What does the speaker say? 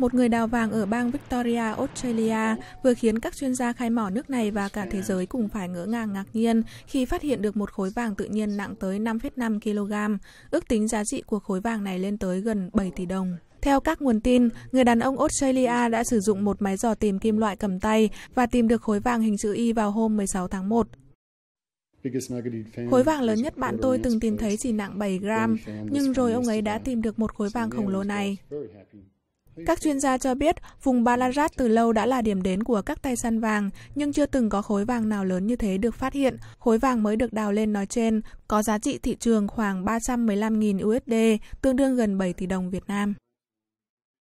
một người đào vàng ở bang Victoria, Australia, vừa khiến các chuyên gia khai mỏ nước này và cả thế giới cùng phải ngỡ ngàng ngạc nhiên khi phát hiện được một khối vàng tự nhiên nặng tới 5,5 kg. Ước tính giá trị của khối vàng này lên tới gần 7 tỷ đồng. Theo các nguồn tin, người đàn ông Australia đã sử dụng một máy dò tìm kim loại cầm tay và tìm được khối vàng hình chữ Y vào hôm 16 tháng 1. Khối vàng lớn nhất bạn tôi từng tìm thấy chỉ nặng 7 gram, nhưng rồi ông ấy đã tìm được một khối vàng khổng lồ này. Các chuyên gia cho biết, vùng Ballarat từ lâu đã là điểm đến của các tay săn vàng, nhưng chưa từng có khối vàng nào lớn như thế được phát hiện. Khối vàng mới được đào lên nói trên có giá trị thị trường khoảng 315.000 USD, tương đương gần 7 tỷ đồng Việt Nam.